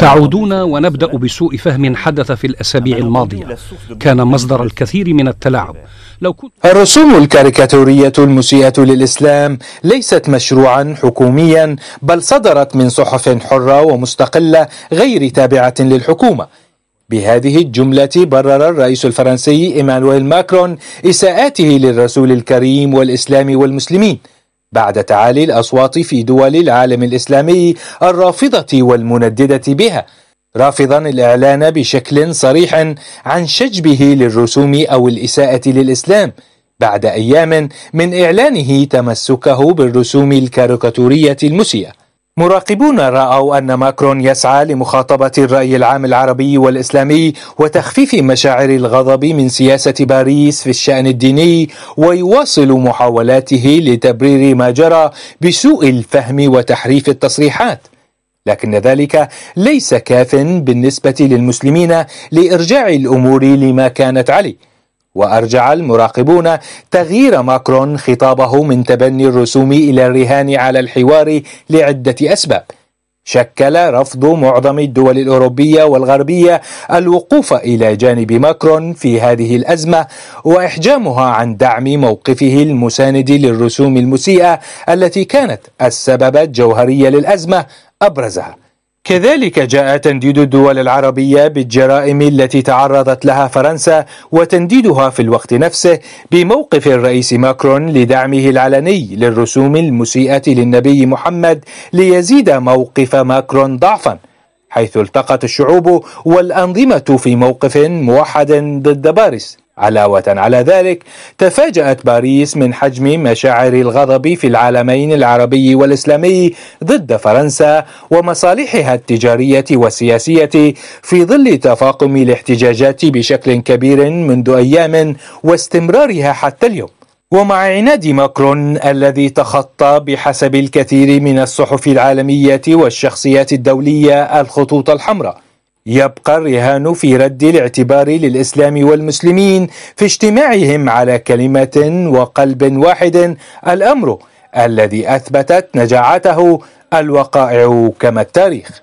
تعودون ونبدا بسوء فهم حدث في الاسابيع الماضيه كان مصدر الكثير من التلاعب لو كنت الرسوم الكاريكاتوريه المسيئه للاسلام ليست مشروعا حكوميا بل صدرت من صحف حره ومستقله غير تابعه للحكومه بهذه الجملة برر الرئيس الفرنسي إيمانويل ماكرون إساءاته للرسول الكريم والإسلام والمسلمين بعد تعالي الأصوات في دول العالم الإسلامي الرافضة والمنددة بها رافضا الإعلان بشكل صريح عن شجبه للرسوم أو الإساءة للإسلام بعد أيام من إعلانه تمسكه بالرسوم الكاريكاتورية المسيئة مراقبون رأوا أن ماكرون يسعى لمخاطبة الرأي العام العربي والإسلامي وتخفيف مشاعر الغضب من سياسة باريس في الشأن الديني ويواصل محاولاته لتبرير ما جرى بسوء الفهم وتحريف التصريحات لكن ذلك ليس كاف بالنسبة للمسلمين لإرجاع الأمور لما كانت عليه وارجع المراقبون تغيير ماكرون خطابه من تبني الرسوم الى الرهان على الحوار لعده اسباب شكل رفض معظم الدول الاوروبيه والغربيه الوقوف الى جانب ماكرون في هذه الازمه واحجامها عن دعم موقفه المساند للرسوم المسيئه التي كانت السبب الجوهري للازمه ابرزها كذلك جاء تنديد الدول العربية بالجرائم التي تعرضت لها فرنسا وتنديدها في الوقت نفسه بموقف الرئيس ماكرون لدعمه العلني للرسوم المسيئة للنبي محمد ليزيد موقف ماكرون ضعفاً حيث التقت الشعوب والأنظمة في موقف موحد ضد باريس علاوة على ذلك تفاجأت باريس من حجم مشاعر الغضب في العالمين العربي والإسلامي ضد فرنسا ومصالحها التجارية والسياسية في ظل تفاقم الاحتجاجات بشكل كبير منذ أيام واستمرارها حتى اليوم ومع عناد ماكرون الذي تخطى بحسب الكثير من الصحف العالمية والشخصيات الدولية الخطوط الحمراء يبقى الرهان في رد الاعتبار للإسلام والمسلمين في اجتماعهم على كلمة وقلب واحد الأمر الذي أثبتت نجاعته الوقائع كما التاريخ